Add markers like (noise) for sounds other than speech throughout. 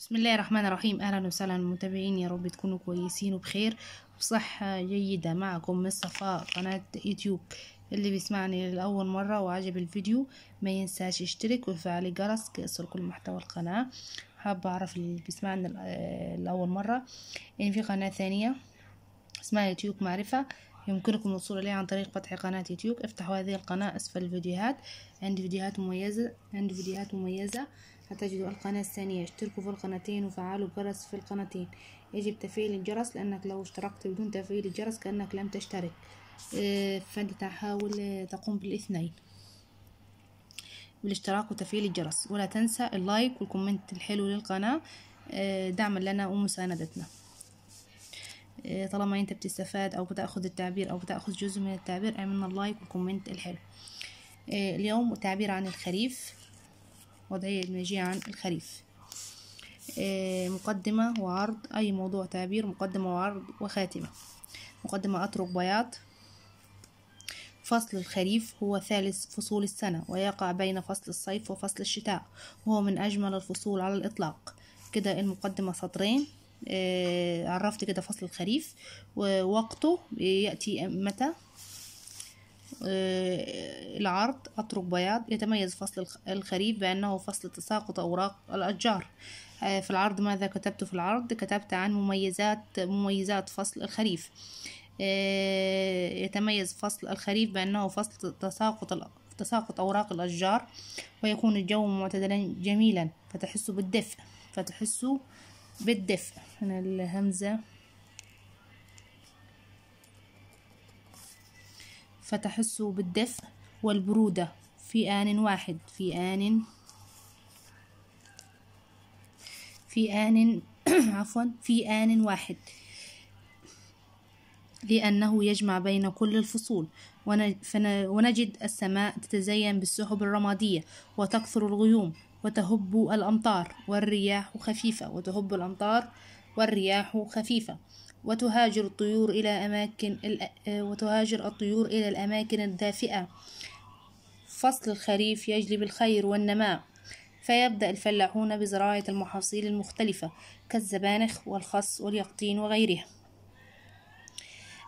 بسم الله الرحمن الرحيم اهلا وسهلا المتابعين يا رب تكونوا كويسين وبخير وصحة جيدة معكم من صفاء قناة يوتيوب اللي بيسمعني لأول مرة وعجب الفيديو ما ينساش يشترك ويفعل الجرس كيصل كل محتوى القناة حابة أعرف اللي بيسمعني آه، لأول مرة إن يعني في قناة ثانية اسمها يوتيوب معرفة يمكنكم الوصول إليها عن طريق فتح قناة يوتيوب افتحوا هذه القناة أسفل الفيديوهات عندي فيديوهات مميزة عندي فيديوهات مميزة ستجد القناة الثانية اشتركوا في القناتين وفعلوا الجرس في القناتين يجب تفعيل الجرس لأنك لو اشتركت بدون تفعيل الجرس كأنك لم تشترك آه، فأنت تحاول آه، تقوم بالاثنين بالاشتراك وتفعيل الجرس ولا تنسى اللايك والكومنت الحلو للقناة آه، دعما لنا ومساندتنا طالما انت بتستفاد او بتأخذ التعبير او بتأخذ جزء من التعبير اعملنا اللايك والكومنت الحلو اليوم تعبير عن الخريف وضعية الإدماجية عن الخريف آه، مقدمة وعرض أي موضوع تعبير مقدمة وعرض وخاتمة مقدمة أترك بياض فصل الخريف هو ثالث فصول السنة ويقع بين فصل الصيف وفصل الشتاء وهو من أجمل الفصول على الإطلاق كده المقدمة سطرين آه، عرفت كده فصل الخريف ووقته يأتي متى آه، العرض أطرق بياض يتميز فصل الخريف بأنه فصل تساقط أوراق الأشجار آه، في العرض ماذا كتبت في العرض كتبت عن مميزات مميزات فصل الخريف آه، يتميز فصل الخريف بأنه فصل تساقط تساقط أوراق الأشجار ويكون الجو معتدلا جميلا فتحس بالدفء فتحس بالدفء هنا الهمزة فتحس بالدفء والبرودة في آن واحد في آن في آن (coughs) عفوا في آن واحد لأنه يجمع بين كل الفصول ونجد السماء تتزين بالسحب الرمادية وتكثر الغيوم وتهب الأمطار والرياح خفيفة وتهب الأمطار والرياح خفيفة وتهاجر الطيور إلى أماكن آه، وتهاجر الطيور إلى الأماكن الدافئة فصل الخريف يجلب الخير والنماء فيبدأ الفلاحون بزراعة المحاصيل المختلفة كالزبانخ والخس واليقطين وغيرها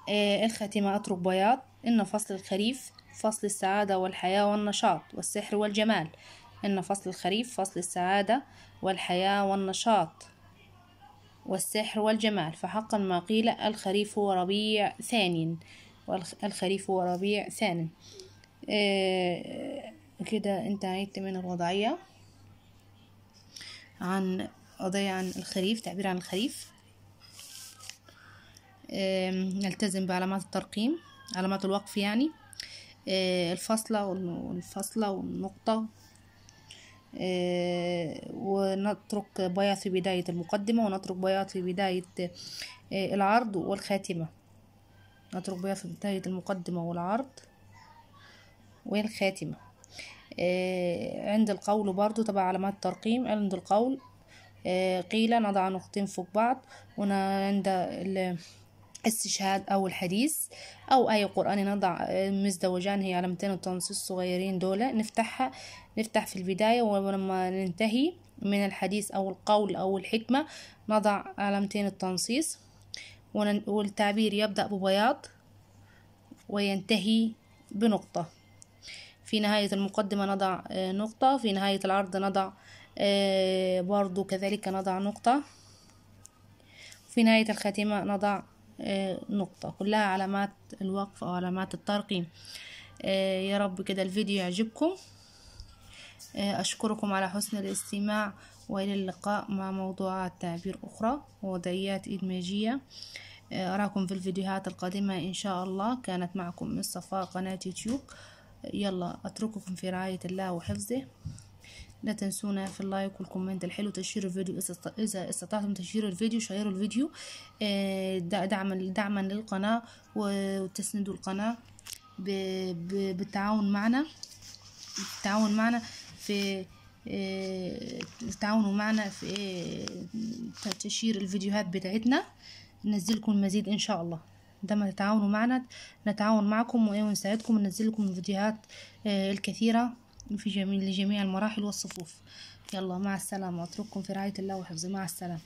الختمة الخاتمة أترك بياض إن فصل الخريف فصل السعادة والحياة والنشاط والسحر والجمال إن فصل الخريف فصل السعادة والحياة والنشاط والسحر والجمال فحقا ما قيل الخريف هو ربيع ثاني الخريف هو ربيع ثاني إيه كده انتهيت من الوضعية عن قضية عن الخريف تعبير عن الخريف آه نلتزم بعلامات الترقيم علامات الوقف يعني آه الفاصلة والفصلة والنقطة آه، ونترك بياض في بداية المقدمة ونترك بياض في بداية آه، العرض والخاتمة نترك بياض في بداية المقدمة والعرض والخاتمة آه، عند القول برضو تبع علامات الترقيم عند القول قيل نضع نقطتين فوق بعض وعند عند استشهاد أو الحديث أو أي قرآن نضع آه، مزدوجان هي علامتين التنصيص الصغيرين دول نفتحها نفتح في البداية ولما ننتهي من الحديث أو القول أو الحكمة نضع علامتين التنصيص والتعبير يبدأ ببياض وينتهي بنقطة في نهاية المقدمة نضع آه، نقطة في نهاية العرض نضع آه، برضو كذلك نضع نقطة في نهاية الخاتمة نضع آه، نقطة كلها علامات الوقف أو علامات الترقيم آه، يا رب كده الفيديو يعجبكم آه، أشكركم على حسن الاستماع وإلى اللقاء مع موضوعات تعبير أخرى ووضعيات إدماجية أراكم في الفيديوهات القادمة إن شاء الله كانت معكم من صفاء قناة يوتيوب يلا أترككم في رعاية الله وحفظه لا تنسونا في اللايك والكومنت الحلو تشير الفيديو اذا استطعتم تشير الفيديو شيروا الفيديو آه، دعما دعما للقناه وتسندوا القناه بالتعاون معنا التعاون معنا في آه، تعاونوا معنا في آه، تشير الفيديوهات بتاعتنا ننزلكم المزيد ان شاء الله عندما تتعاونوا معنا نتعاون معكم ونساعدكم وننزل لكم الفيديوهات الكثيره في جميع لجميع المراحل والصفوف يلا مع السلامة أترككم في رعاية الله وحفظه مع السلامة